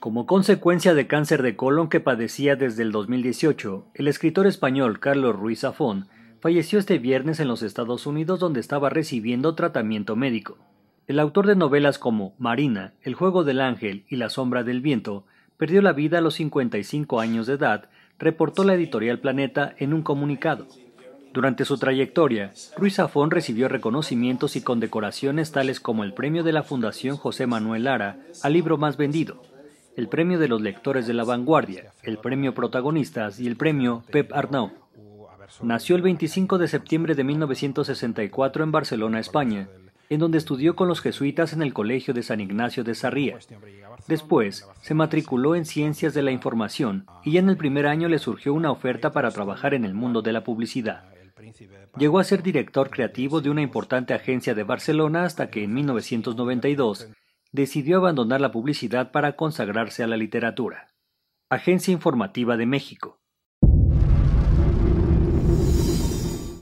Como consecuencia de cáncer de colon que padecía desde el 2018, el escritor español Carlos Ruiz Zafón falleció este viernes en los Estados Unidos donde estaba recibiendo tratamiento médico. El autor de novelas como Marina, El juego del ángel y La sombra del viento perdió la vida a los 55 años de edad, reportó la editorial Planeta en un comunicado. Durante su trayectoria, Ruiz Zafón recibió reconocimientos y condecoraciones tales como el premio de la Fundación José Manuel Lara al libro más vendido, el Premio de los Lectores de la Vanguardia, el Premio Protagonistas y el Premio Pep Arnaud. Nació el 25 de septiembre de 1964 en Barcelona, España, en donde estudió con los jesuitas en el Colegio de San Ignacio de Sarria. Después, se matriculó en Ciencias de la Información y ya en el primer año le surgió una oferta para trabajar en el mundo de la publicidad. Llegó a ser director creativo de una importante agencia de Barcelona hasta que en 1992 decidió abandonar la publicidad para consagrarse a la literatura. Agencia Informativa de México.